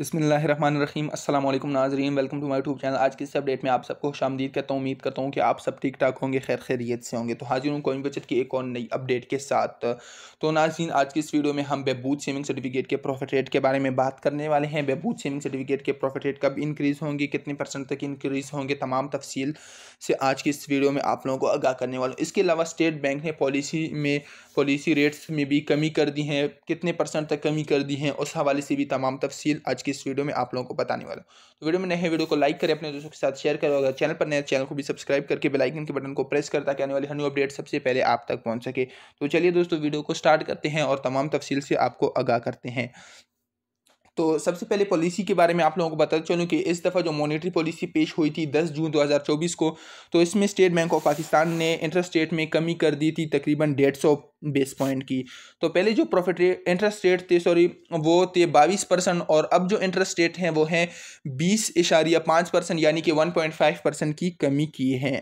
बसमीम अल्लाम नाजरीन welcome to my YouTube channel आज के इस अपडेट में आप सबको शामदीद कहता हूँ उम्मीद करता हूँ कि आप सब ठीक ठाक होंगे खैर खैरियत से होंगे तो हाजिर हूँ कोइन बचत की एक और नई अपडेट के साथ तो नाजरीन आज की इस वीडियो में हम बेबूत सेविंग सर्टिफिकेट के प्रॉफिट रेट के बारे में बात करने वाले हैं बेबूत सेविंग सर्टिफिकेट के प्रॉफिट रेट कब इंक्रीज़ होंगे कितने परसेंट तक इंक्रीज़ होंगे तमाम तफसील से आज की इस वीडियो में आप लोगों को आगाह करने वाला इसके अलावा स्टेट बैंक ने पॉलिसी में पॉलिसी रेट्स में भी कमी कर दी है कितने परसेंट तक कमी कर दी है उस हवाले से भी तमाम तफसील आज कि इस वीडियो में आप लोगों को बताने वाला हूँ तो वीडियो में नए वीडियो को लाइक करें अपने दोस्तों के साथ शेयर करें अगर चैनल पर नए चैनल को भी सब्सक्राइब करके बेलाइकन के बटन को प्रेस कर ताकि आने वाली हर न्यू अपडेट सबसे पहले आप तक पहुँच सके तो चलिए दोस्तों वीडियो को स्टार्ट करते हैं और तमाम तफसील से आपको आगा करते हैं तो सबसे पहले पॉलिसी के बारे में आप लोगों को बताते चलूँ कि इस दफ़ा जो मॉनेटरी पॉलिसी पेश हुई थी 10 जून 2024 को तो इसमें स्टेट बैंक ऑफ पाकिस्तान ने इंटरेस्ट रेट में कमी कर दी थी तकरीबन डेढ़ सौ बेस पॉइंट की तो पहले जो प्रॉफिट रेट इंटरेस्ट रेट थे सॉरी वो थे बाईस परसेंट और अब जो इंटरेस्ट रेट हैं वो हैं बीस इशारिया पाँच परसेंट यानी कि वन पॉइंट फाइव परसेंट की कमी की है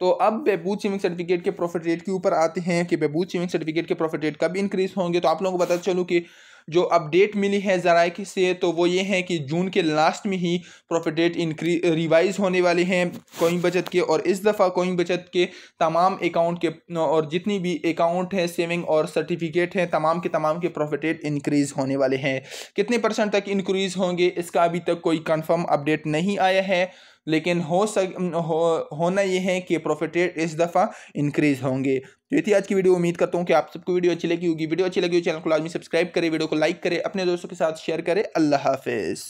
तो अब बेबूद सेविंग सर्टिफिकेट के प्रॉफिट रेट के ऊपर आते हैं कि बेबूद सेविंग सर्टिफिकेट के प्रॉफिट रेट कब इंक्रीज़ होंगे तो आप लोगों को बता चलूँ कि जो अपडेट मिली है ज़राइक से तो वो ये है कि जून के लास्ट में ही प्रॉफिट रेट इनक्री रिवाइज होने वाले हैं कोइन बचत के और इस दफ़ा कोइन बचत के तमाम अकाउंट के और जितनी भी अकाउंट हैं सेविंग और सर्टिफिकेट हैं तमाम के तमाम के प्रॉफिट रेट इंक्रीज़ होने वाले हैं कितने परसेंट तक इनक्रीज़ होंगे इसका अभी तक कोई कन्फर्म अपडेट नहीं आया है लेकिन हो सक हो होना यह है कि प्रॉफिट रेट इस दफ़ा इंक्रीज़ होंगे तो ये थी आज की वीडियो उम्मीद करता हूँ कि आप सबको वीडियो अच्छी लगी होगी वीडियो अच्छी लगी हो चैनल को लाजमी सब्सक्राइब करें वीडियो को लाइक करें अपने दोस्तों के साथ शेयर करें अल्लाह हाफिज़